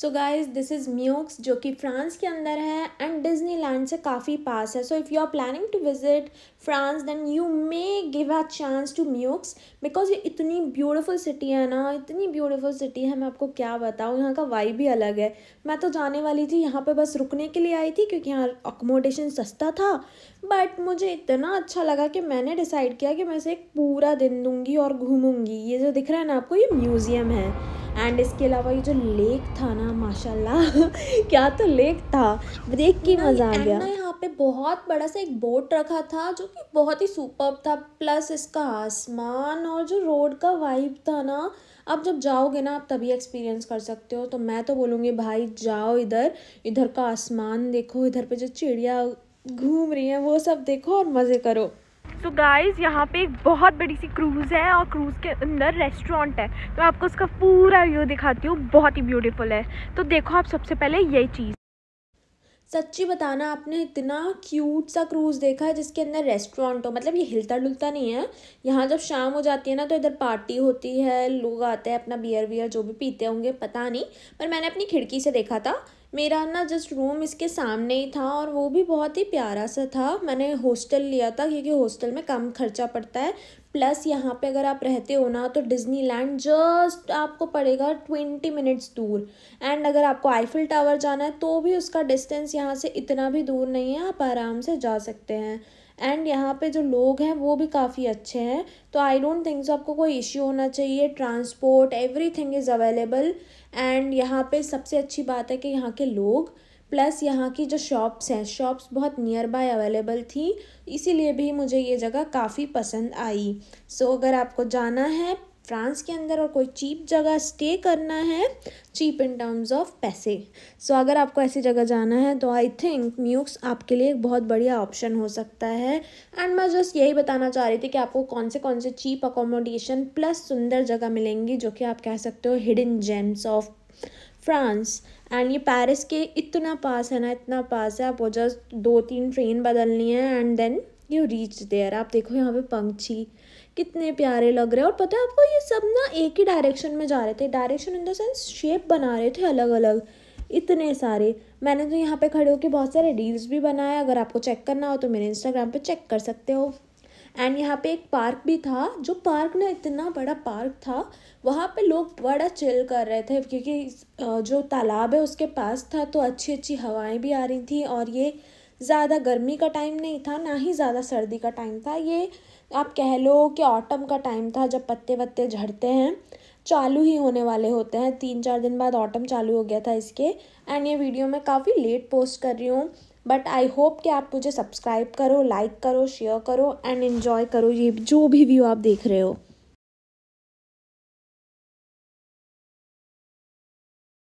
so guys this is Meaux जो कि France के अंदर है एंड डिज्नीलैंड से काफ़ी पास है so if you are planning to visit France then you may give a chance to Meaux because ये इतनी ब्यूटिफुल सिटी है ना इतनी ब्यूटिफुल सिटी है मैं आपको क्या बताऊँ यहाँ का वाई भी अलग है मैं तो जाने वाली थी यहाँ पर बस रुकने के लिए आई थी क्योंकि यहाँ अकोमोडेशन सस्ता था बट मुझे इतना अच्छा लगा कि मैंने डिसाइड किया कि मैं इसे एक पूरा दिन दूँगी और घूमूंगी ये जो दिख रहा है ना आपको ये म्यूज़ियम है एंड इसके अलावा ये जो लेक था ना माशाल्लाह क्या तो लेक था देख के मज़ा आ गया यहाँ पे बहुत बड़ा सा एक बोट रखा था जो कि बहुत ही सुपर था प्लस इसका आसमान और जो रोड का वाइब था ना अब जब जाओगे ना आप तभी एक्सपीरियंस कर सकते हो तो मैं तो बोलूँगी भाई जाओ इधर इधर का आसमान देखो इधर पे जो चिड़िया घूम रही है वो सब देखो और मज़े करो सो गाइस यहाँ पे एक बहुत बड़ी सी क्रूज़ है और क्रूज़ के अंदर रेस्टोरेंट है तो मैं आपको उसका पूरा व्यू दिखाती हूँ बहुत ही ब्यूटीफुल है तो देखो आप सबसे पहले यही चीज़ सच्ची बताना आपने इतना क्यूट सा क्रूज़ देखा है जिसके अंदर रेस्टोरेंट हो मतलब ये हिलता डुलता नहीं है यहाँ जब शाम हो जाती है ना तो इधर पार्टी होती है लोग आते हैं अपना बियर वियर जो भी पीते होंगे पता नहीं पर मैंने अपनी खिड़की से देखा था मेरा ना जस्ट रूम इसके सामने ही था और वो भी बहुत ही प्यारा सा था मैंने हॉस्टल लिया था क्योंकि हॉस्टल में कम खर्चा पड़ता है प्लस यहाँ पे अगर आप रहते हो ना तो डिज्नीलैंड जस्ट आपको पड़ेगा ट्वेंटी मिनट्स दूर एंड अगर आपको आईफिल टावर जाना है तो भी उसका डिस्टेंस यहाँ से इतना भी दूर नहीं है आप आराम से जा सकते हैं एंड यहाँ पे जो लोग हैं वो भी काफ़ी अच्छे हैं तो आई डोंट थिंक सो आपको कोई इश्यू होना चाहिए transport everything is available and यहाँ पे सबसे अच्छी बात है कि यहाँ के लोग प्लस यहाँ की जो शॉप्स हैं शॉप्स बहुत नियर बाय अवेलेबल थी इसीलिए भी मुझे ये जगह काफ़ी पसंद आई सो so, अगर आपको जाना है फ्रांस के अंदर और कोई चीप जगह स्टे करना है चीप इन टर्म्स ऑफ पैसे सो अगर आपको ऐसी जगह जाना है तो आई थिंक म्यूक्स आपके लिए एक बहुत बढ़िया ऑप्शन हो सकता है एंड मैं जस्ट यही बताना चाह रही थी कि आपको कौन से कौन से चीप अकोमोडेशन प्लस सुंदर जगह मिलेंगी जो कि आप कह सकते हो hidden gems of France and ये पेरिस के इतना पास है ना इतना पास है आप वो जस्ट दो तीन ट्रेन बदलनी है and then you reach there आप देखो यहाँ पे पंक्षी कितने प्यारे लग रहे हैं और पता है आपको ये सब ना एक ही डायरेक्शन में जा रहे थे direction in the sense shape बना रहे थे अलग अलग इतने सारे मैंने तो यहाँ पे खड़े होकर बहुत सारे रील्स भी बनाए अगर आपको चेक करना हो तो मेरे इंस्टाग्राम पे चेक कर सकते हो एंड यहाँ पे एक पार्क भी था जो पार्क ना इतना बड़ा पार्क था वहाँ पे लोग बड़ा चिल कर रहे थे क्योंकि जो तालाब है उसके पास था तो अच्छी अच्छी हवाएं भी आ रही थी और ये ज़्यादा गर्मी का टाइम नहीं था ना ही ज़्यादा सर्दी का टाइम था ये आप कह लो कि ऑटम का टाइम था जब पत्ते वत्ते झड़ते हैं चालू ही होने वाले होते हैं तीन चार दिन बाद ऑटम चालू हो गया था इसके एंड ये वीडियो मैं काफ़ी लेट पोस्ट कर रही हूँ बट आई होप कि आप मुझे सब्सक्राइब करो लाइक करो शेयर करो एंड इन्जॉय करो ये जो भी व्यू आप देख रहे हो